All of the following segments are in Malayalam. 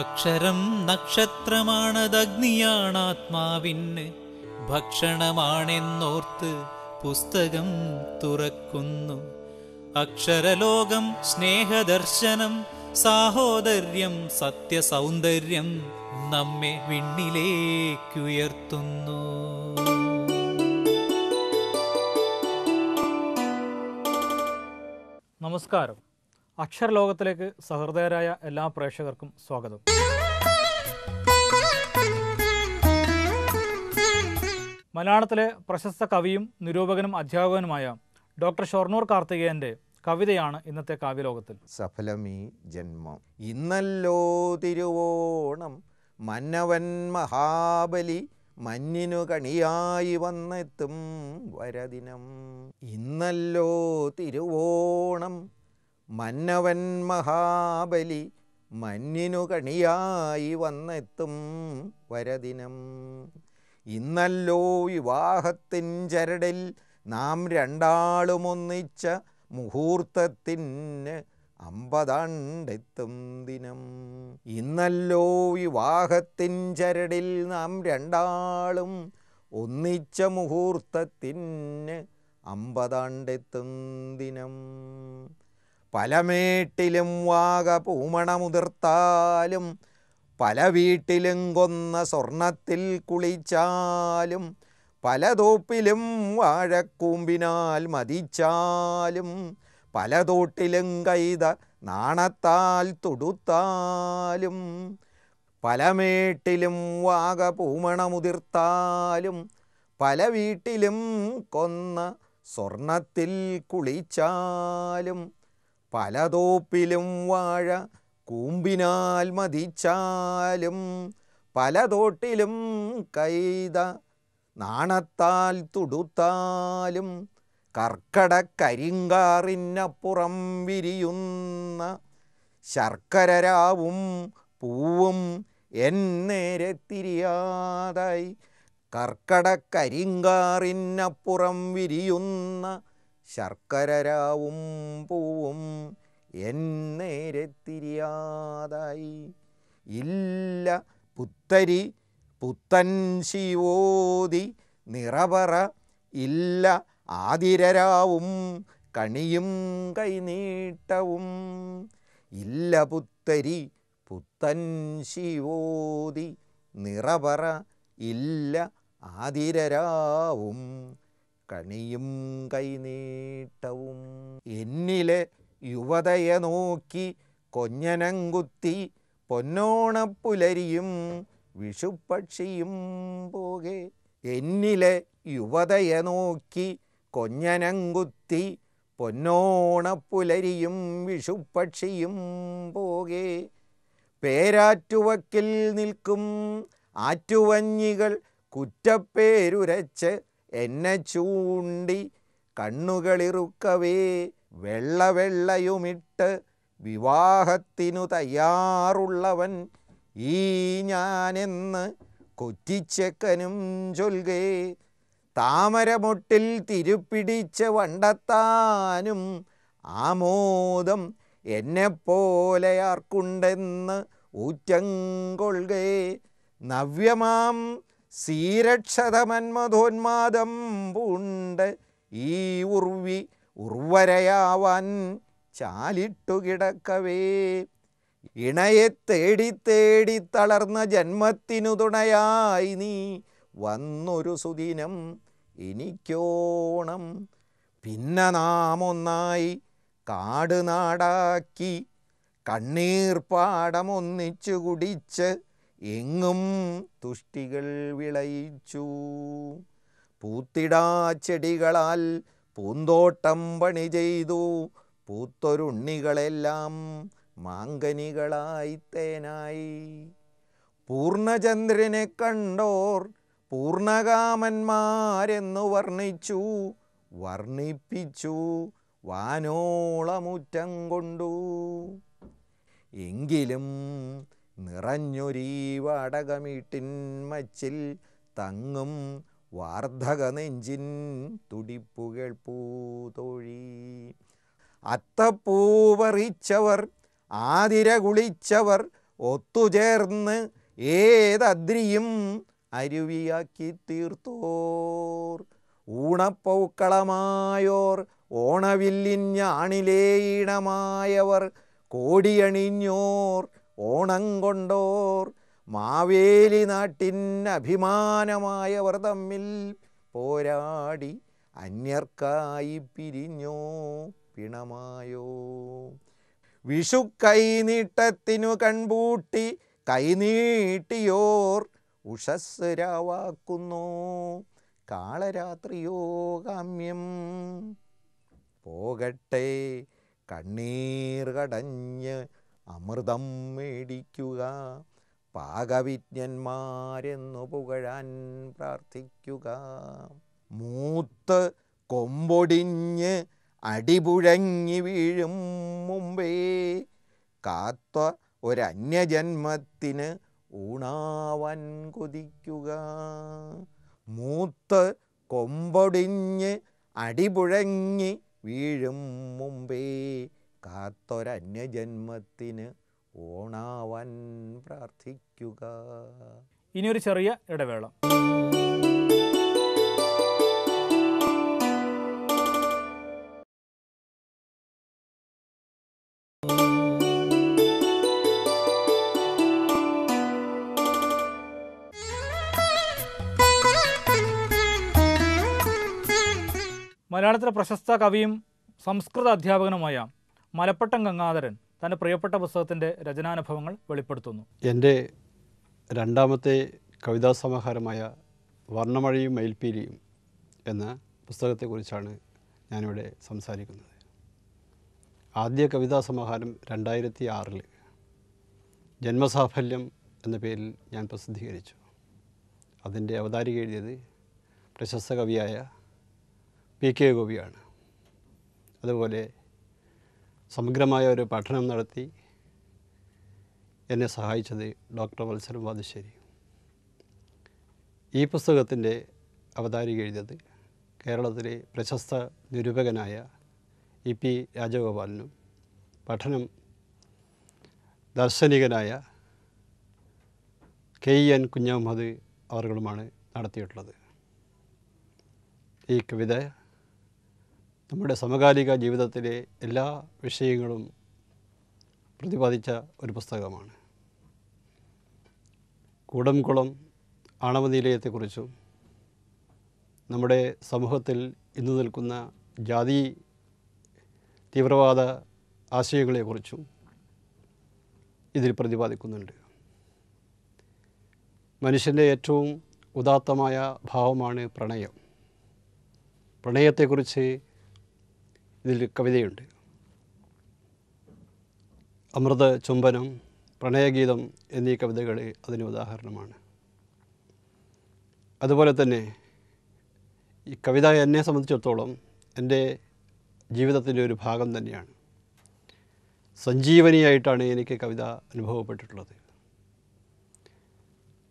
അക്ഷരം ആത്മാവിന് ഭക്ഷണമാണെന്നോർത്ത് പുസ്തകം തുറക്കുന്നു അക്ഷരലോകം സ്നേഹദർശനം സാഹോദര്യം സത്യസൗന്ദര്യം നമ്മെ വിണ്ണിലേക്കുയർത്തുന്നു നമസ്കാരം അക്ഷരലോകത്തിലേക്ക് സഹൃദയരായ എല്ലാ പ്രേക്ഷകർക്കും സ്വാഗതം മലയാളത്തിലെ പ്രശസ്ത കവിയും നിരൂപകനും അധ്യാപകനുമായ ഡോക്ടർ ഷൊർണൂർ കാർത്തികേയൻ്റെ കവിതയാണ് ഇന്നത്തെ കാവ്യലോകത്തിൽ സഫലമീ ജന്മം ഇന്നല്ലോ തിരുവോണം മന്നവൻ മഹാബലി മഞ്ഞിനു കണിയായി വന്നെത്തും വരദിനം ഇന്നല്ലോ തിരുവോണം മന്നവൻ മഹാബലി മഞ്ഞിനു കണിയായി വന്നെത്തും വരദിനം ഇന്നല്ലോ വിവാഹത്തിൻ ചരടിൽ നാം രണ്ടാളുമൊന്നിച്ച മുഹൂർത്തത്തിന് അമ്പതാണ്ടെത്തും ദിനം ഇന്നല്ലോ വിവാഹത്തിൻ ചരടിൽ നാം രണ്ടാളും ഒന്നിച്ച മുഹൂർത്തത്തിന് അമ്പതാണ്ടെത്തും ദിനം പലമേട്ടിലും വാക പൂമണമുതിർത്താലും പല വീട്ടിലും കൊന്ന സ്വർണത്തിൽ കുളിച്ചാലും പല തോപ്പിലും വാഴക്കൂമ്പിനാൽ മതിച്ചാലും പല തോട്ടിലും കൈത നാണത്താൽ തൊടുത്താലും പലമേട്ടിലും വാക പൂമണമുതിർത്താലും പല വീട്ടിലും കൊന്ന സ്വർണത്തിൽ കുളിച്ചാലും പലതോപ്പിലും വാഴ കൂമ്പിനാൽ മതിച്ചാലും പലതോട്ടിലും കൈത നാണത്താൽ തുടുത്താലും കർക്കടക്കരിങ്കാറിനപ്പുറം വിരിയുന്ന ശർക്കരരാവും പൂവും എന്നേരെ നേരെ തിരിയാതായി കർക്കടക്കരിങ്കാറിനപ്പുറം വിരിയുന്ന ശർക്കരരാവും പൂവും എന്നേരെത്തിരിയാതായി ഇല്ല പുത്തരി പുത്തൻ ശിവോതി നിറപറ ഇല്ല ആതിരരാവും കണിയും കൈനീട്ടവും ഇല്ല പുത്തരി പുത്തൻ ശിവോതി നിറപറ ഇല്ല ആതിരരാവും കണിയും കൈനീട്ടവും എന്നിലെ യുവതയെ നോക്കി കൊഞ്ഞനങ്കുത്തി പൊന്നോണപ്പുലരിയും വിഷുപ്പക്ഷിയും പോകെ എന്നിലെ യുവതയെ നോക്കി കൊഞ്ഞനങ്കുത്തി പൊന്നോണപ്പുലരിയും വിഷുപ്പക്ഷിയും പോകെ പേരാറ്റുവക്കിൽ നിൽക്കും ആറ്റുവഞ്ഞികൾ കുറ്റപ്പേരുരച്ച് എന്നെ ചൂണ്ടി കണ്ണുകളിറുക്കവേ വെള്ള വെള്ളയുമിട്ട് വിവാഹത്തിനു തയ്യാറുള്ളവൻ ഈ ഞാനെന്ന് കൊറ്റിച്ചെക്കനും ചൊൽകേ താമരമൊട്ടിൽ തിരുപ്പിടിച്ച് വണ്ടത്താനും ആമോദം എന്നെപ്പോലെ ആർക്കുണ്ടെന്ന് ഊറ്റം നവ്യമാം സീരക്ഷതമന്മധോന്മാദം പൂണ്ട് ഈ ഉർവി ഉർവരയാവാൻ ചാലിട്ടുകിടക്കവേ ഇണയെ തേടി തേടി തളർന്ന ജന്മത്തിനു തുണയായി നീ വന്നൊരു സുദിനം എനിക്കോണം പിന്നെ നാമൊന്നായി കാട് നാടാക്കി കണ്ണീർ കുടിച്ച് എങ്ങും തുഷ്ടികൾ വിളയിച്ചു പൂത്തിടാ ചെടികളാൽ പൂന്തോട്ടം പണി ചെയ്തു പൂത്തൊരുണ്ണികളെല്ലാം മാങ്കനികളായി തേനായി പൂർണചന്ദ്രനെ കണ്ടോർ പൂർണകാമന്മാരെന്നു വർണ്ണിച്ചു വർണ്ണിപ്പിച്ചു വാനോളമുറ്റം കൊണ്ടു എങ്കിലും നിറഞ്ഞൊരീ വാടകമീട്ടിൻ മച്ചിൽ തങ്ങും വാർദ്ധക നെഞ്ചിൻ തുടിപ്പുകൾ പൂതൊഴി അത്തപ്പൂവറിച്ചവർ ആതിര കുളിച്ചവർ ഒത്തുചേർന്ന് ഏതദ്രിയും അരുവിയാക്കി തീർത്തോർ ഊണപ്പൗക്കളമായോർ ഓണവില്ലിഞ്ഞാണിലേയിടമായവർ കോടിയണിഞ്ഞോർ ഓണം കൊണ്ടോർ മാവേലി നാട്ടിൻ അഭിമാനമായ വർതമ്മിൽ പോരാടി അന്യർക്കായി പിരിഞ്ഞോ പിണമായോ വിഷു കൈനീട്ടത്തിനു കൺപൂട്ടി കൈനീട്ടിയോർ ഉഷസ് രാവാക്കുന്നു കാളരാത്രിയോ കാമ്യം പോകട്ടെ കണ്ണീർ കടഞ്ഞ് അമൃതം മേടിക്കുക പാകവിജ്ഞന്മാരെന്നു പുകഴാൻ പ്രാർത്ഥിക്കുക മൂത്ത് കൊമ്പൊടിഞ്ഞ് അടിപുഴങ്ങി വീഴും മുമ്പേ കാത്ത ഒരന്യജന്മത്തിന് ഊണാവാൻ കൊതിക്കുക മൂത്ത് കൊമ്പൊടിഞ്ഞ് അടിപുഴങ്ങി വീഴും മുമ്പേ കാത്തൊരന്യജന്മത്തിന് ഓണാവാൻ പ്രാർത്ഥിക്കുക ഇനിയൊരു ചെറിയ ഇടവേള മലയാളത്തിലെ പ്രശസ്ത കവിയും സംസ്കൃത അധ്യാപകനുമായ മലപ്പട്ടം ഗംഗാധരൻ തൻ്റെ പ്രിയപ്പെട്ട പുസ്തകത്തിൻ്റെ രചനാനുഭവങ്ങൾ വെളിപ്പെടുത്തുന്നു എൻ്റെ രണ്ടാമത്തെ കവിതാ സമാഹാരമായ വർണ്ണമഴയും മയിൽപ്പീലിയും എന്ന പുസ്തകത്തെക്കുറിച്ചാണ് ഞാനിവിടെ സംസാരിക്കുന്നത് ആദ്യ കവിതാ സമാഹാരം രണ്ടായിരത്തി ആറിൽ ജന്മസാഫല്യം എന്ന പേരിൽ ഞാൻ പ്രസിദ്ധീകരിച്ചു അതിൻ്റെ അവതാരിക എഴുതിയത് പ്രശസ്ത കവിയായ പി കെ ഗോപിയാണ് അതുപോലെ സമഗ്രമായ ഒരു പഠനം നടത്തി എന്നെ സഹായിച്ചത് ഡോക്ടർ വത്സരം വാദശ്ശേരി ഈ പുസ്തകത്തിൻ്റെ അവതാരിക എഴുതിയത് കേരളത്തിലെ പ്രശസ്ത നിരൂപകനായ ഇ പി രാജഗോപാലനും പഠനം ദാർശനികനായ കെ എൻ കുഞ്ഞഹമ്മദ് അവർകളുമാണ് നടത്തിയിട്ടുള്ളത് ഈ കവിത നമ്മുടെ സമകാലിക ജീവിതത്തിലെ എല്ലാ വിഷയങ്ങളും പ്രതിപാദിച്ച ഒരു പുസ്തകമാണ് കൂടംകുളം ആണവ നിലയത്തെക്കുറിച്ചും നമ്മുടെ സമൂഹത്തിൽ ഇന്ന് നിൽക്കുന്ന ജാതി തീവ്രവാദ ആശയങ്ങളെക്കുറിച്ചും ഇതിൽ പ്രതിപാദിക്കുന്നുണ്ട് മനുഷ്യൻ്റെ ഏറ്റവും ഉദാത്തമായ ഭാവമാണ് പ്രണയം പ്രണയത്തെക്കുറിച്ച് ഇതിൽ കവിതയുണ്ട് അമൃത ചുംബനം പ്രണയഗീതം എന്നീ കവിതകൾ അതിന് ഉദാഹരണമാണ് അതുപോലെ തന്നെ ഈ കവിത എന്നെ സംബന്ധിച്ചിടത്തോളം എൻ്റെ ജീവിതത്തിൻ്റെ ഒരു ഭാഗം തന്നെയാണ് സഞ്ജീവനിയായിട്ടാണ് എനിക്ക് കവിത അനുഭവപ്പെട്ടിട്ടുള്ളത്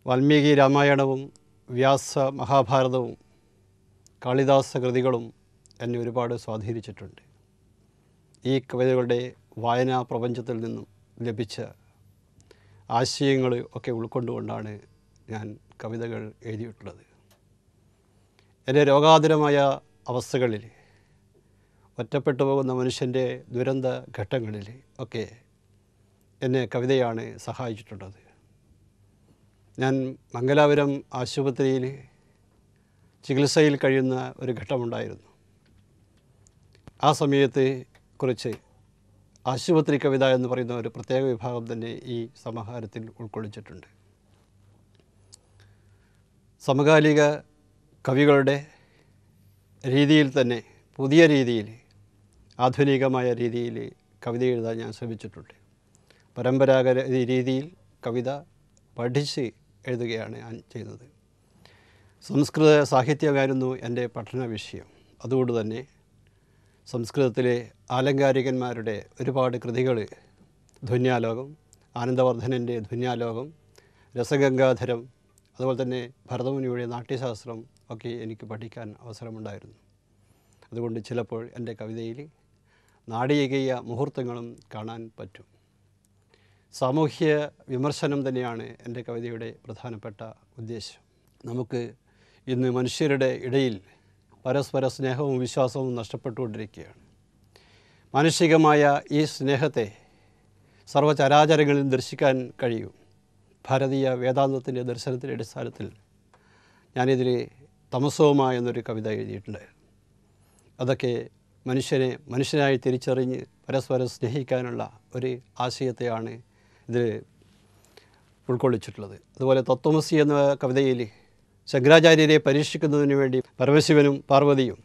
വാൽമീകി രാമായണവും വ്യാസ മഹാഭാരതവും കാളിദാസ കൃതികളും എന്നെ ഒരുപാട് സ്വാധീനിച്ചിട്ടുണ്ട് ഈ കവിതകളുടെ വായനാ പ്രപഞ്ചത്തിൽ നിന്നും ലഭിച്ച ആശയങ്ങൾ ഒക്കെ ഉൾക്കൊണ്ടുകൊണ്ടാണ് ഞാൻ കവിതകൾ എഴുതിയിട്ടുള്ളത് എൻ്റെ രോഗാതുരമായ അവസ്ഥകളിൽ ഒറ്റപ്പെട്ടു പോകുന്ന മനുഷ്യൻ്റെ ദുരന്ത ഘട്ടങ്ങളിൽ ഒക്കെ എന്നെ കവിതയാണ് സഹായിച്ചിട്ടുള്ളത് ഞാൻ മംഗലാപുരം ആശുപത്രിയിൽ ചികിത്സയിൽ കഴിയുന്ന ഒരു ഘട്ടമുണ്ടായിരുന്നു ആ സമയത്ത് കുറിച്ച് ആശുപത്രി കവിത എന്ന് പറയുന്ന ഒരു പ്രത്യേക വിഭാഗം തന്നെ ഈ സമാഹാരത്തിൽ ഉൾക്കൊള്ളിച്ചിട്ടുണ്ട് സമകാലിക കവികളുടെ രീതിയിൽ തന്നെ പുതിയ രീതിയിൽ ആധുനികമായ രീതിയിൽ കവിത എഴുതാൻ ഞാൻ ശ്രമിച്ചിട്ടുണ്ട് പരമ്പരാഗത രീതിയിൽ കവിത പഠിച്ച് എഴുതുകയാണ് ഞാൻ ചെയ്യുന്നത് സംസ്കൃത സാഹിത്യമായിരുന്നു എൻ്റെ പഠന വിഷയം അതുകൊണ്ട് തന്നെ സംസ്കൃതത്തിലെ ആലങ്കാരികന്മാരുടെ ഒരുപാട് കൃതികൾ ധ്വന്യാലോകം ആനന്ദവർദ്ധനൻ്റെ ധ്വന്യാലോകം രസഗംഗാധരം അതുപോലെ തന്നെ ഭരതമുനിയുടെ നാട്യശാസ്ത്രം ഒക്കെ എനിക്ക് പഠിക്കാൻ അവസരമുണ്ടായിരുന്നു അതുകൊണ്ട് ചിലപ്പോൾ എൻ്റെ കവിതയിൽ നാടികീയ മുഹൂർത്തങ്ങളും കാണാൻ പറ്റും സാമൂഹ്യ വിമർശനം തന്നെയാണ് എൻ്റെ കവിതയുടെ പ്രധാനപ്പെട്ട ഉദ്ദേശം നമുക്ക് ഇന്ന് മനുഷ്യരുടെ ഇടയിൽ പരസ്പര സ്നേഹവും വിശ്വാസവും നഷ്ടപ്പെട്ടുകൊണ്ടിരിക്കുകയാണ് മാനുഷികമായ ഈ സ്നേഹത്തെ സർവ്വചരാചരങ്ങളിലും ദർശിക്കാൻ കഴിയും ഭാരതീയ വേദാന്തത്തിൻ്റെ ദർശനത്തിൻ്റെ അടിസ്ഥാനത്തിൽ ഞാനിതിന് തമസോമ എന്നൊരു കവിത എഴുതിയിട്ടുണ്ടായിരുന്നു അതൊക്കെ മനുഷ്യനെ മനുഷ്യനായി തിരിച്ചറിഞ്ഞ് പരസ്പരം സ്നേഹിക്കാനുള്ള ഒരു ആശയത്തെയാണ് ഇതിൽ ഉൾക്കൊള്ളിച്ചിട്ടുള്ളത് അതുപോലെ തത്വമസി എന്ന കവിതയിൽ ശങ്കരാചാര്യരെ പരീക്ഷിക്കുന്നതിന് വേണ്ടി പരമശിവനും പാർവതിയും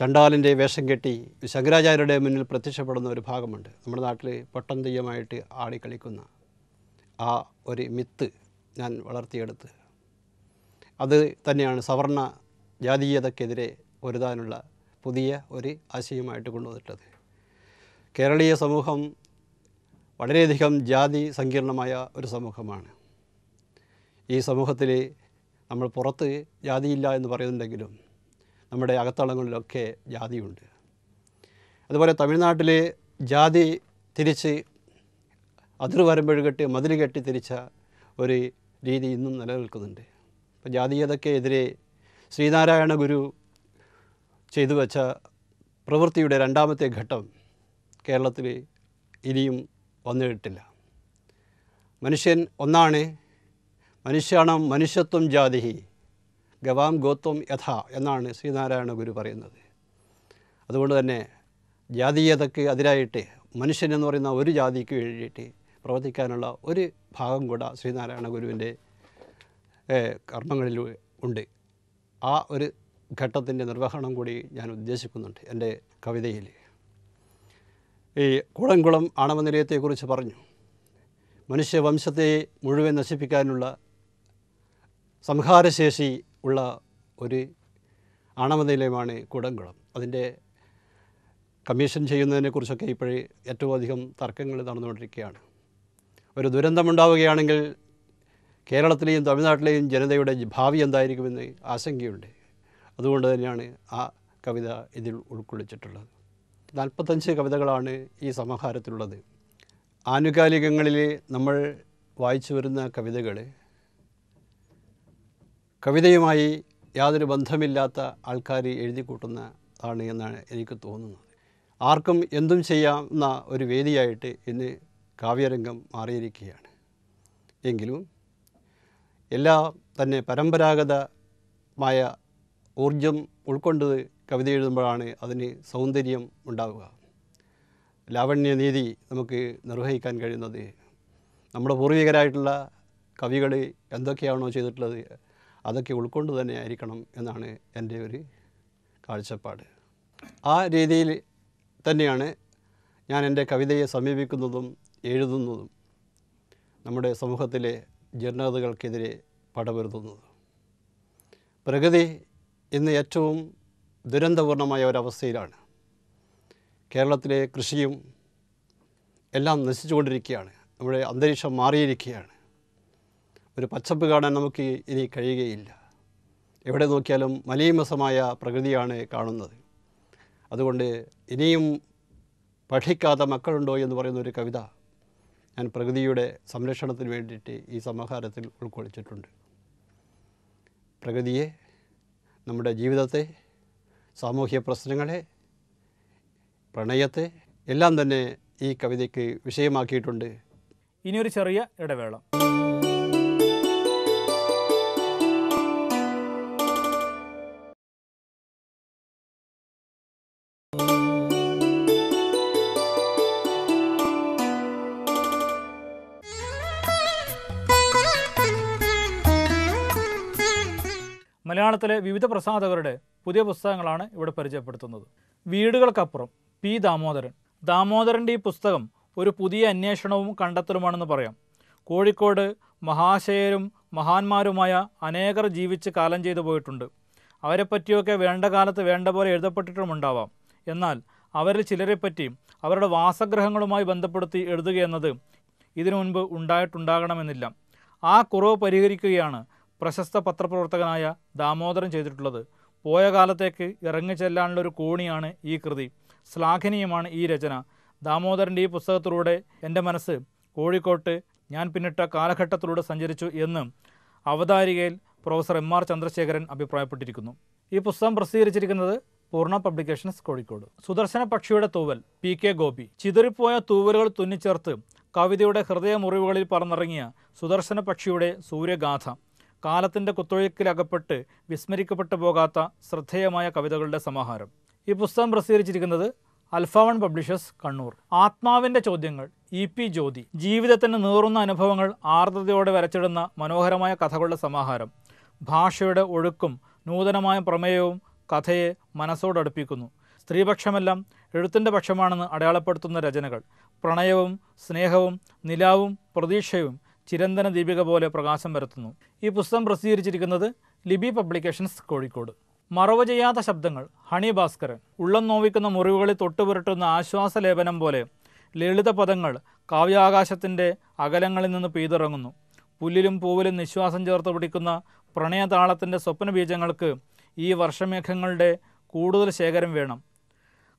ചണ്ടാലിൻ്റെ വേഷം കെട്ടി ശങ്കരാചാര്യരുടെ മുന്നിൽ പ്രത്യക്ഷപ്പെടുന്ന ഒരു ഭാഗമുണ്ട് നമ്മുടെ നാട്ടിൽ പൊട്ടം തെയ്യമായിട്ട് ആടിക്കളിക്കുന്ന ആ ഒരു മിത്ത് ഞാൻ വളർത്തിയെടുത്ത് അത് തന്നെയാണ് സവർണ ജാതീയതക്കെതിരെ ഒരുതാനുള്ള പുതിയ ഒരു ആശയമായിട്ട് കൊണ്ടുവന്നിട്ടത് കേരളീയ സമൂഹം വളരെയധികം ജാതി സങ്കീർണമായ ഒരു സമൂഹമാണ് ഈ സമൂഹത്തിൽ നമ്മൾ പുറത്ത് ജാതിയില്ല എന്ന് പറയുന്നുണ്ടെങ്കിലും നമ്മുടെ അകത്തളങ്ങളിലൊക്കെ ജാതിയുണ്ട് അതുപോലെ തമിഴ്നാട്ടിൽ ജാതി തിരിച്ച് അതിർ വരമ്പഴ് കെട്ടി മതിൽ കെട്ടി തിരിച്ച ഒരു രീതി ഇന്നും നിലനിൽക്കുന്നുണ്ട് അപ്പം ജാതീയതയ്ക്കെതിരെ ശ്രീനാരായണ ഗുരു ചെയ്തു വച്ച പ്രവൃത്തിയുടെ രണ്ടാമത്തെ ഘട്ടം കേരളത്തിൽ ഇനിയും വന്നിട്ടില്ല മനുഷ്യൻ ഒന്നാണ് മനുഷ്യാണം മനുഷ്യത്വം ജാതിഹി ഗവാം ഗോത്വം യഥ എന്നാണ് ശ്രീനാരായണ ഗുരു പറയുന്നത് അതുകൊണ്ട് തന്നെ ജാതീയതയ്ക്ക് അതിരായിട്ട് മനുഷ്യനെന്ന് പറയുന്ന ഒരു ജാതിക്ക് വേണ്ടിയിട്ട് പ്രവർത്തിക്കാനുള്ള ഒരു ഭാഗം കൂടെ ശ്രീനാരായണ ഗുരുവിൻ്റെ കർമ്മങ്ങളിൽ ഉണ്ട് ആ ഒരു ഘട്ടത്തിൻ്റെ നിർവഹണം കൂടി ഞാൻ ഉദ്ദേശിക്കുന്നുണ്ട് എൻ്റെ കവിതയിൽ ഈ കുളംകുളം ആണവനിലയത്തെക്കുറിച്ച് പറഞ്ഞു മനുഷ്യവംശത്തെ മുഴുവൻ നശിപ്പിക്കാനുള്ള സംഹാരശേഷി ഉള്ള ഒരു നിലയമാണ് കുടംകുളം അതിൻ്റെ കമ്മീഷൻ ചെയ്യുന്നതിനെക്കുറിച്ചൊക്കെ ഇപ്പോഴേ ഏറ്റവും അധികം തർക്കങ്ങൾ നടന്നുകൊണ്ടിരിക്കുകയാണ് ഒരു ദുരന്തമുണ്ടാവുകയാണെങ്കിൽ കേരളത്തിലെയും തമിഴ്നാട്ടിലെയും ജനതയുടെ ഭാവി എന്തായിരിക്കുമെന്ന് ആശങ്കയുണ്ട് അതുകൊണ്ട് തന്നെയാണ് ആ കവിത ഇതിൽ ഉൾക്കൊള്ളിച്ചിട്ടുള്ളത് നാൽപ്പത്തഞ്ച് കവിതകളാണ് ഈ സമാഹാരത്തിലുള്ളത് ആനുകാലികങ്ങളിൽ നമ്മൾ വായിച്ചു വരുന്ന കവിതകൾ കവിതയുമായി യാതൊരു ബന്ധമില്ലാത്ത ആൾക്കാർ എഴുതിക്കൂട്ടുന്ന ആണ് എന്നാണ് എനിക്ക് തോന്നുന്നത് ആർക്കും എന്തും ചെയ്യാവുന്ന ഒരു വേദിയായിട്ട് ഇന്ന് കാവ്യരംഗം മാറിയിരിക്കുകയാണ് എങ്കിലും എല്ലാ തന്നെ പരമ്പരാഗതമായ ഊർജം ഉൾക്കൊണ്ട് കവിത എഴുതുമ്പോഴാണ് അതിന് സൗന്ദര്യം ഉണ്ടാവുക ലാവണ്യനീതി നമുക്ക് നിർവഹിക്കാൻ കഴിയുന്നത് നമ്മുടെ പൂർവികരായിട്ടുള്ള കവികൾ എന്തൊക്കെയാണോ ചെയ്തിട്ടുള്ളത് അതൊക്കെ ഉൾക്കൊണ്ട് തന്നെ ആയിരിക്കണം എന്നാണ് എൻ്റെ ഒരു കാഴ്ചപ്പാട് ആ രീതിയിൽ തന്നെയാണ് ഞാൻ എൻ്റെ കവിതയെ സമീപിക്കുന്നതും എഴുതുന്നതും നമ്മുടെ സമൂഹത്തിലെ ജീർണതകൾക്കെതിരെ പടപൊരുതുന്നത് പ്രകൃതി ഇന്ന് ഏറ്റവും ദുരന്തപൂർണമായ ഒരവസ്ഥയിലാണ് കേരളത്തിലെ കൃഷിയും എല്ലാം നശിച്ചുകൊണ്ടിരിക്കുകയാണ് നമ്മുടെ അന്തരീക്ഷം മാറിയിരിക്കുകയാണ് ഒരു പച്ചപ്പ് കാണാൻ നമുക്ക് ഇനി കഴിയുകയില്ല എവിടെ നോക്കിയാലും മലീമസമായ പ്രകൃതിയാണ് കാണുന്നത് അതുകൊണ്ട് ഇനിയും പഠിക്കാത്ത മക്കളുണ്ടോ എന്ന് പറയുന്ന ഒരു കവിത ഞാൻ പ്രകൃതിയുടെ സംരക്ഷണത്തിന് വേണ്ടിയിട്ട് ഈ സമാഹാരത്തിൽ ഉൾക്കൊള്ളിച്ചിട്ടുണ്ട് പ്രകൃതിയെ നമ്മുടെ ജീവിതത്തെ സാമൂഹ്യ പ്രശ്നങ്ങളെ പ്രണയത്തെ എല്ലാം തന്നെ ഈ കവിതയ്ക്ക് വിഷയമാക്കിയിട്ടുണ്ട് ഇനിയൊരു ചെറിയ ഇടവേള മലയാളത്തിലെ വിവിധ പ്രസാധകരുടെ പുതിയ പുസ്തകങ്ങളാണ് ഇവിടെ പരിചയപ്പെടുത്തുന്നത് വീടുകൾക്കപ്പുറം പി ദാമോദരൻ ദാമോദരൻ്റെ ഈ പുസ്തകം ഒരു പുതിയ അന്വേഷണവും കണ്ടെത്തലുമാണെന്ന് പറയാം കോഴിക്കോട് മഹാശയരും മഹാന്മാരുമായ അനേകർ ജീവിച്ച് കാലം ചെയ്തു പോയിട്ടുണ്ട് അവരെ പറ്റിയൊക്കെ വേണ്ട കാലത്ത് വേണ്ട പോലെ എഴുതപ്പെട്ടിട്ടുമുണ്ടാവാം എന്നാൽ അവരിൽ ചിലരെപ്പറ്റി അവരുടെ വാസഗ്രഹങ്ങളുമായി ബന്ധപ്പെടുത്തി എഴുതുകയെന്നത് ഇതിനു മുൻപ് ഉണ്ടായിട്ടുണ്ടാകണമെന്നില്ല ആ കുറവ് പരിഹരിക്കുകയാണ് പ്രശസ്ത പത്രപ്രവർത്തകനായ ദാമോദരൻ ചെയ്തിട്ടുള്ളത് പോയ കാലത്തേക്ക് ചെല്ലാനുള്ള ഒരു കോണിയാണ് ഈ കൃതി ശ്ലാഘനീയമാണ് ഈ രചന ദാമോദരൻ്റെ ഈ പുസ്തകത്തിലൂടെ എൻ്റെ മനസ്സ് കോഴിക്കോട്ട് ഞാൻ പിന്നിട്ട കാലഘട്ടത്തിലൂടെ സഞ്ചരിച്ചു എന്ന് അവതാരികയിൽ പ്രൊഫസർ എം ആർ ചന്ദ്രശേഖരൻ അഭിപ്രായപ്പെട്ടിരിക്കുന്നു ഈ പുസ്തകം പ്രസിദ്ധീകരിച്ചിരിക്കുന്നത് പൂർണ്ണ പബ്ലിക്കേഷൻസ് കോഴിക്കോട് സുദർശന പക്ഷിയുടെ തൂവൽ പി കെ ഗോപി ചിതറിപ്പോയ തൂവലുകൾ തുന്നിച്ചേർത്ത് കവിതയുടെ ഹൃദയമുറിവുകളിൽ പറന്നിറങ്ങിയ സുദർശന പക്ഷിയുടെ സൂര്യഗാഥ കാലത്തിൻ്റെ കുത്തൊഴുക്കിലകപ്പെട്ട് വിസ്മരിക്കപ്പെട്ടു പോകാത്ത ശ്രദ്ധേയമായ കവിതകളുടെ സമാഹാരം ഈ പുസ്തകം പ്രസിദ്ധീകരിച്ചിരിക്കുന്നത് അൽഫാവൺ പബ്ലിഷേഴ്സ് കണ്ണൂർ ആത്മാവിൻ്റെ ചോദ്യങ്ങൾ ഇ പി ജ്യോതി ജീവിതത്തിന് നീറുന്ന അനുഭവങ്ങൾ ആർദ്രതയോടെ വരച്ചിടുന്ന മനോഹരമായ കഥകളുടെ സമാഹാരം ഭാഷയുടെ ഒഴുക്കും നൂതനമായ പ്രമേയവും കഥയെ മനസ്സോടടുപ്പിക്കുന്നു സ്ത്രീപക്ഷമെല്ലാം എഴുത്തിൻ്റെ പക്ഷമാണെന്ന് അടയാളപ്പെടുത്തുന്ന രചനകൾ പ്രണയവും സ്നേഹവും നിലാവും പ്രതീക്ഷയും ചിരന്തന ദീപിക പോലെ പ്രകാശം വരുത്തുന്നു ഈ പുസ്തകം പ്രസിദ്ധീകരിച്ചിരിക്കുന്നത് ലിബി പബ്ലിക്കേഷൻസ് കോഴിക്കോട് മറവ് ചെയ്യാത്ത ശബ്ദങ്ങൾ ഹണി ഭാസ്കരൻ ഉള്ളം നോവിക്കുന്ന മുറിവുകളിൽ തൊട്ടുപുരട്ടുന്ന ആശ്വാസ ലേപനം പോലെ ലളിത പദങ്ങൾ കാവ്യാകാശത്തിൻ്റെ അകലങ്ങളിൽ നിന്ന് പെയ്തിറങ്ങുന്നു പുല്ലിലും പൂവിലും നിശ്വാസം ചേർത്ത് പിടിക്കുന്ന പ്രണയതാളത്തിൻ്റെ സ്വപ്ന ബീജങ്ങൾക്ക് ഈ വർഷമേഘങ്ങളുടെ കൂടുതൽ ശേഖരം വേണം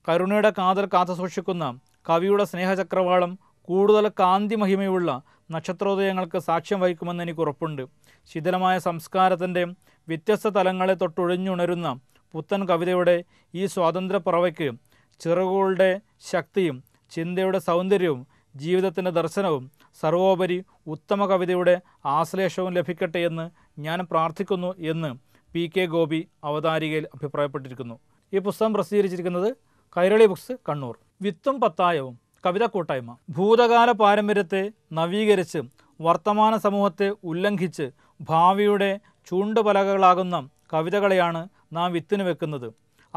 കരുണയുടെ കാതൽ കാത്തു സൂക്ഷിക്കുന്ന കവിയുടെ സ്നേഹചക്രവാളം കൂടുതൽ കാന്തിമഹിമയുള്ള നക്ഷത്രോദയങ്ങൾക്ക് സാക്ഷ്യം വഹിക്കുമെന്ന് എനിക്ക് ഉറപ്പുണ്ട് ശിഥിലമായ സംസ്കാരത്തിൻ്റെ വ്യത്യസ്ത തലങ്ങളെ തൊട്ടൊഴിഞ്ഞുണരുന്ന പുത്തൻ കവിതയുടെ ഈ സ്വാതന്ത്ര്യപ്പുറവയ്ക്ക് പറവയ്ക്ക് ചിറകുകളുടെ ശക്തിയും ചിന്തയുടെ സൗന്ദര്യവും ജീവിതത്തിൻ്റെ ദർശനവും സർവോപരി ഉത്തമ കവിതയുടെ ആശ്ലേഷവും ലഭിക്കട്ടെ എന്ന് ഞാൻ പ്രാർത്ഥിക്കുന്നു എന്ന് പി കെ ഗോപി അവതാരികയിൽ അഭിപ്രായപ്പെട്ടിരിക്കുന്നു ഈ പുസ്തകം പ്രസിദ്ധീകരിച്ചിരിക്കുന്നത് കൈരളി ബുക്സ് കണ്ണൂർ വിത്തും പത്തായവും കവിതാ കൂട്ടായ്മ ഭൂതകാല പാരമ്പര്യത്തെ നവീകരിച്ച് വർത്തമാന സമൂഹത്തെ ഉല്ലംഘിച്ച് ഭാവിയുടെ ചൂണ്ടുപലകളാകുന്ന കവിതകളെയാണ് നാം വിത്തിന് വെക്കുന്നത്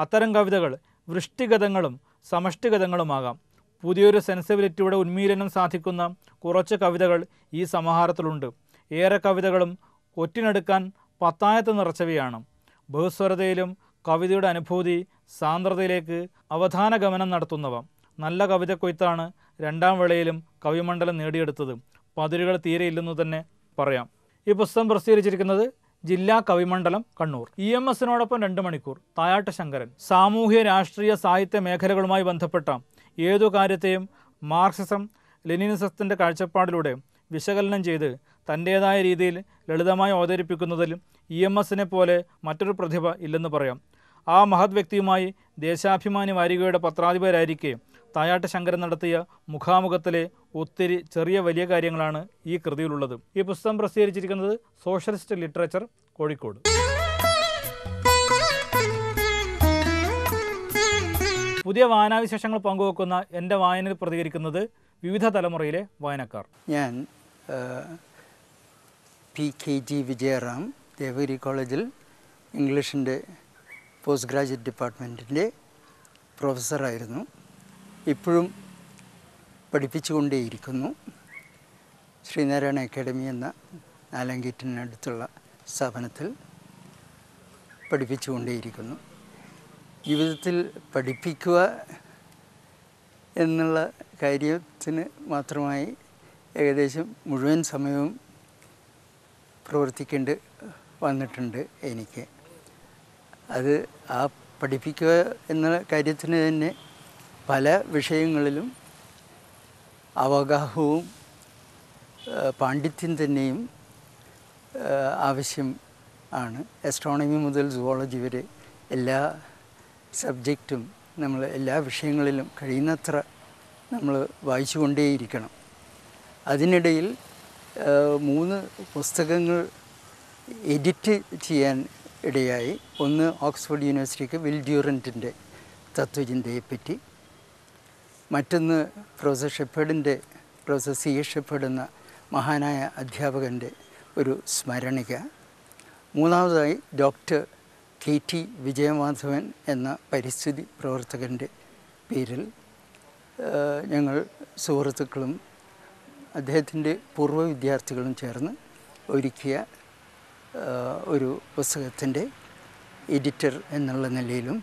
അത്തരം കവിതകൾ വൃഷ്ടിഗതങ്ങളും സമഷ്ടിഗതങ്ങളുമാകാം പുതിയൊരു സെൻസിബിലിറ്റിയുടെ ഉന്മീലനം സാധിക്കുന്ന കുറച്ച് കവിതകൾ ഈ സമാഹാരത്തിലുണ്ട് ഏറെ കവിതകളും ഒറ്റിനെടുക്കാൻ പത്തായത്ത് നിറച്ചവയാണ് ബഹുസ്വരതയിലും കവിതയുടെ അനുഭൂതി സാന്ദ്രതയിലേക്ക് അവധാന ഗമനം നടത്തുന്നവ നല്ല കവിത കൊയ്ത്താണ് രണ്ടാം വേളയിലും കവിമണ്ഡലം നേടിയെടുത്തത് പതിരുകൾ ഇല്ലെന്ന് തന്നെ പറയാം ഈ പുസ്തകം പ്രസിദ്ധീകരിച്ചിരിക്കുന്നത് ജില്ലാ കവിമണ്ഡലം കണ്ണൂർ ഇ എം എസിനോടൊപ്പം രണ്ട് മണിക്കൂർ തായാട്ട ശങ്കരൻ സാമൂഹ്യ രാഷ്ട്രീയ സാഹിത്യ മേഖലകളുമായി ബന്ധപ്പെട്ട ഏതു കാര്യത്തെയും മാർക്സിസം ലെനിനിസത്തിൻ്റെ കാഴ്ചപ്പാടിലൂടെ വിശകലനം ചെയ്ത് തൻ്റേതായ രീതിയിൽ ലളിതമായി അവതരിപ്പിക്കുന്നതിൽ ഇ എം എസിനെ പോലെ മറ്റൊരു പ്രതിഭ ഇല്ലെന്ന് പറയാം ആ മഹത് വ്യക്തിയുമായി ദേശാഭിമാനി വാരികയുടെ പത്രാധിപരായിരിക്കെ തായാട്ട് ശങ്കരൻ നടത്തിയ മുഖാമുഖത്തിലെ ഒത്തിരി ചെറിയ വലിയ കാര്യങ്ങളാണ് ഈ കൃതിയിലുള്ളത് ഈ പുസ്തകം പ്രസിദ്ധീകരിച്ചിരിക്കുന്നത് സോഷ്യലിസ്റ്റ് ലിറ്ററേച്ചർ കോഴിക്കോട് പുതിയ വായനാവിശേഷങ്ങൾ പങ്കുവെക്കുന്ന എൻ്റെ വായനയിൽ പ്രതികരിക്കുന്നത് വിവിധ തലമുറയിലെ വായനക്കാർ ഞാൻ P K G Vijayaram Devagiri കോളേജിൽ ഇംഗ്ലീഷിൻ്റെ പോസ്റ്റ് ഗ്രാജുവേറ്റ് ഡിപ്പാർട്ട്മെൻറ്റിൻ്റെ പ്രൊഫസറായിരുന്നു ഇപ്പോഴും പഠിപ്പിച്ചുകൊണ്ടേയിരിക്കുന്നു ശ്രീനാരായണ അക്കാദമി എന്ന നാലാംകീറ്റിനടുത്തുള്ള സ്ഥാപനത്തിൽ പഠിപ്പിച്ചുകൊണ്ടേയിരിക്കുന്നു ജീവിതത്തിൽ പഠിപ്പിക്കുക എന്നുള്ള കാര്യത്തിന് മാത്രമായി ഏകദേശം മുഴുവൻ സമയവും പ്രവർത്തിക്കേണ്ടി വന്നിട്ടുണ്ട് എനിക്ക് അത് ആ പഠിപ്പിക്കുക എന്ന കാര്യത്തിന് തന്നെ പല വിഷയങ്ങളിലും അവഗാഹവും പാണ്ഡിത്യം തന്നെയും ആവശ്യം ആണ് എസ്ട്രോണമി മുതൽ സുവോളജി വരെ എല്ലാ സബ്ജക്റ്റും നമ്മൾ എല്ലാ വിഷയങ്ങളിലും കഴിയുന്നത്ര നമ്മൾ വായിച്ചുകൊണ്ടേയിരിക്കണം അതിനിടയിൽ മൂന്ന് പുസ്തകങ്ങൾ എഡിറ്റ് ചെയ്യാൻ ഇടയായി ഒന്ന് ഓക്സ്ഫോർഡ് യൂണിവേഴ്സിറ്റിക്ക് വിൽ ഡ്യൂറൻറ്റിൻ്റെ തത്വചിന്തയെപ്പറ്റി മറ്റൊന്ന് പ്രൊഫസർ ഷെഫേഡിൻ്റെ പ്രൊഫസർ സി എ ഷെഫേഡ് എന്ന മഹാനായ അധ്യാപകൻ്റെ ഒരു സ്മരണിക മൂന്നാമതായി ഡോക്ടർ കെ ടി വിജയമാധവൻ എന്ന പരിസ്ഥിതി പ്രവർത്തകൻ്റെ പേരിൽ ഞങ്ങൾ സുഹൃത്തുക്കളും അദ്ദേഹത്തിൻ്റെ പൂർവ്വ വിദ്യാർത്ഥികളും ചേർന്ന് ഒരുക്കിയ ഒരു പുസ്തകത്തിൻ്റെ എഡിറ്റർ എന്നുള്ള നിലയിലും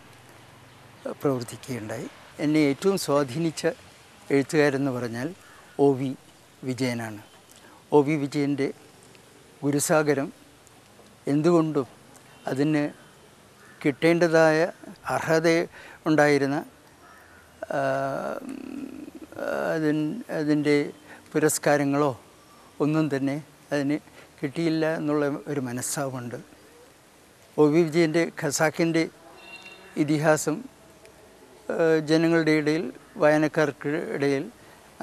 പ്രവർത്തിക്കുകയുണ്ടായി എന്നെ ഏറ്റവും സ്വാധീനിച്ച എഴുത്തുകാരെന്ന് പറഞ്ഞാൽ ഒ വി വിജയനാണ് ഒ വി വിജയൻ്റെ ഗുരുസാഗരം എന്തുകൊണ്ടും അതിന് കിട്ടേണ്ടതായ അർഹത ഉണ്ടായിരുന്ന അതിൻ അതിൻ്റെ പുരസ്കാരങ്ങളോ ഒന്നും തന്നെ അതിന് കിട്ടിയില്ല എന്നുള്ള ഒരു മനസ്സാവുണ്ട് ഒ വി വിജയൻ്റെ ഖസാക്കിൻ്റെ ഇതിഹാസം ജനങ്ങളുടെ ഇടയിൽ വായനക്കാർക്ക് ഇടയിൽ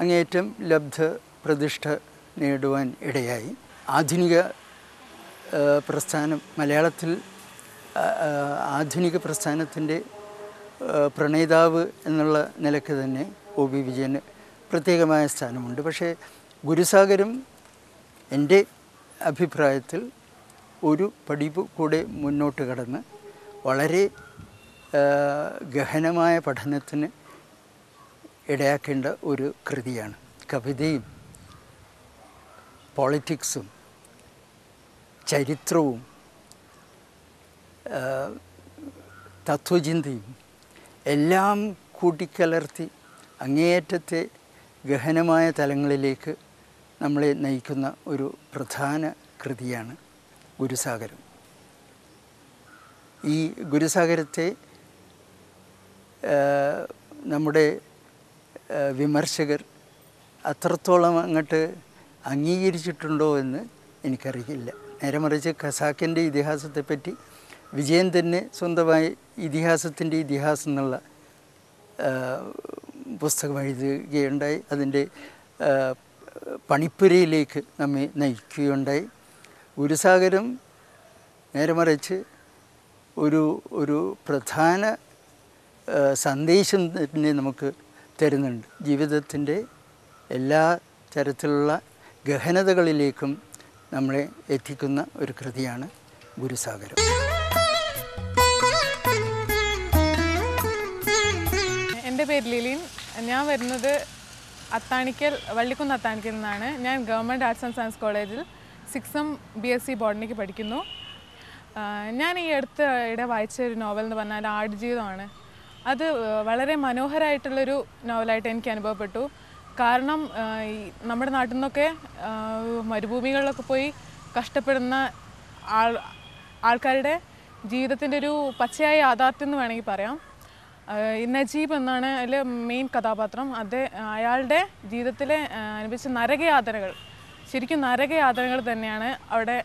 അങ്ങേയറ്റം ലബ്ധ പ്രതിഷ്ഠ നേടുവാൻ ഇടയായി ആധുനിക പ്രസ്ഥാനം മലയാളത്തിൽ ആധുനിക പ്രസ്ഥാനത്തിൻ്റെ പ്രണേതാവ് എന്നുള്ള നിലയ്ക്ക് തന്നെ ഒ ബി വിജയന് പ്രത്യേകമായ സ്ഥാനമുണ്ട് പക്ഷേ ഗുരുസാഗരം എൻ്റെ അഭിപ്രായത്തിൽ ഒരു പഠിപ്പ് കൂടെ മുന്നോട്ട് കടന്ന് വളരെ ഗഹനമായ പഠനത്തിന് ഇടയാക്കേണ്ട ഒരു കൃതിയാണ് കവിതയും പോളിറ്റിക്സും ചരിത്രവും തത്വചിന്തയും എല്ലാം കൂട്ടിക്കലർത്തി അങ്ങേയറ്റത്തെ ഗഹനമായ തലങ്ങളിലേക്ക് നമ്മളെ നയിക്കുന്ന ഒരു പ്രധാന കൃതിയാണ് ഗുരുസാഗരം ഈ ഗുരുസാഗരത്തെ നമ്മുടെ വിമർശകർ അത്രത്തോളം അങ്ങോട്ട് അംഗീകരിച്ചിട്ടുണ്ടോ എന്ന് എനിക്കറിയില്ല നേരെ മറിച്ച് ഖസാക്കിൻ്റെ ഇതിഹാസത്തെപ്പറ്റി വിജയൻ തന്നെ സ്വന്തമായി ഇതിഹാസത്തിൻ്റെ ഇതിഹാസം എന്നുള്ള പുസ്തകം എഴുതുകയുണ്ടായി അതിൻ്റെ പണിപ്പുരയിലേക്ക് നമ്മെ നയിക്കുകയുണ്ടായി ഗുരുസാഗരം നേരെ മറിച്ച് ഒരു ഒരു പ്രധാന സന്ദേശം തന്നെ നമുക്ക് തരുന്നുണ്ട് ജീവിതത്തിൻ്റെ എല്ലാ തരത്തിലുള്ള ഗഹനതകളിലേക്കും നമ്മളെ എത്തിക്കുന്ന ഒരു കൃതിയാണ് ഗുരുസാഗരം എൻ്റെ പേര് ലിലിൻ ഞാൻ വരുന്നത് അത്താണിക്കൽ വള്ളിക്കുന്ന് അത്താണിക്കൽ നിന്നാണ് ഞാൻ ഗവൺമെൻറ് ആർട്സ് ആൻഡ് സയൻസ് കോളേജിൽ സിക്സം ബി എസ് സി ബോട്ടണിക്ക് പഠിക്കുന്നു ഞാൻ ഈ ഇടെ വായിച്ച ഒരു നോവൽ എന്ന് പറഞ്ഞാൽ ആടുജീവിതമാണ് അത് വളരെ മനോഹരമായിട്ടുള്ളൊരു നോവലായിട്ട് എനിക്ക് അനുഭവപ്പെട്ടു കാരണം നമ്മുടെ നാട്ടിൽ നിന്നൊക്കെ മരുഭൂമികളിലൊക്കെ പോയി കഷ്ടപ്പെടുന്ന ആൾ ആൾക്കാരുടെ ജീവിതത്തിൻ്റെ ഒരു പച്ചയായ യാഥാർത്ഥ്യം എന്ന് വേണമെങ്കിൽ പറയാം നജീബ് എന്നാണ് അതിൽ മെയിൻ കഥാപാത്രം അത് അയാളുടെ ജീവിതത്തിലെ അനുഭവിച്ച നരകയാതനകൾ ശരിക്കും നരകയാതനകൾ തന്നെയാണ് അവിടെ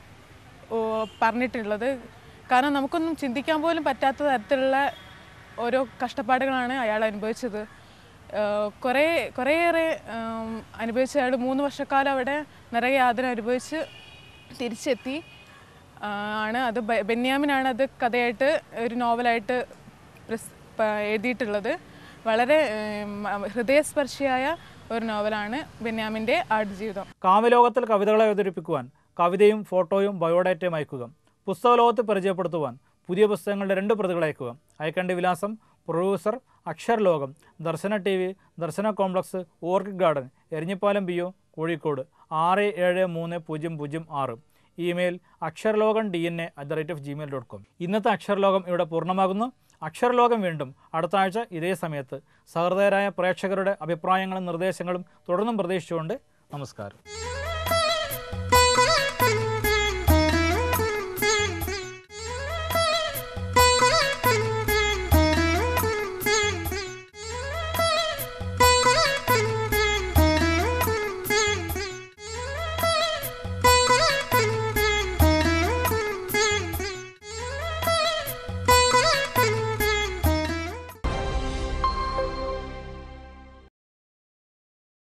പറഞ്ഞിട്ടുള്ളത് കാരണം നമുക്കൊന്നും ചിന്തിക്കാൻ പോലും പറ്റാത്ത തരത്തിലുള്ള ഓരോ കഷ്ടപ്പാടുകളാണ് അയാൾ അനുഭവിച്ചത് കുറേ കുറേയേറെ അനുഭവിച്ച അയാൾ മൂന്ന് വർഷക്കാലം അവിടെ നിറയെ യാതന അനുഭവിച്ച് തിരിച്ചെത്തി ആണ് അത് ബെന്യാമിനാണ് അത് കഥയായിട്ട് ഒരു നോവലായിട്ട് എഴുതിയിട്ടുള്ളത് വളരെ ഹൃദയസ്പർശിയായ ഒരു നോവലാണ് ബെന്യാമിൻ്റെ ജീവിതം കാവ്യലോകത്തിൽ കവിതകളെ അവതരിപ്പിക്കുവാൻ കവിതയും ഫോട്ടോയും ബയോഡാറ്റയും അയക്കുക പുസ്തകലോകത്ത് പരിചയപ്പെടുത്തുവാൻ പുതിയ പുസ്തകങ്ങളുടെ രണ്ട് പ്രതികൾ അയക്കുക അയക്കേണ്ട വിലാസം producer Aksharalokam Darshana T V Darshana complex orchid garden Erinjipalam P O Kozhikode ആറ് ഏഴ് മൂന്ന് പൂജ്യം പൂജ്യം ആറ് email Aksharalokam D N A at the rate of Gmail dot com ഇന്നത്തെ അക്ഷരലോകം ഇവിടെ പൂർണ്ണമാകുന്നു അക്ഷരലോകം വീണ്ടും അടുത്ത ആഴ്ച ഇതേ സമയത്ത് സഹൃദയരായ പ്രേക്ഷകരുടെ അഭിപ്രായങ്ങളും നിർദ്ദേശങ്ങളും തുടർന്നും പ്രതീക്ഷിച്ചുകൊണ്ട് നമസ്കാരം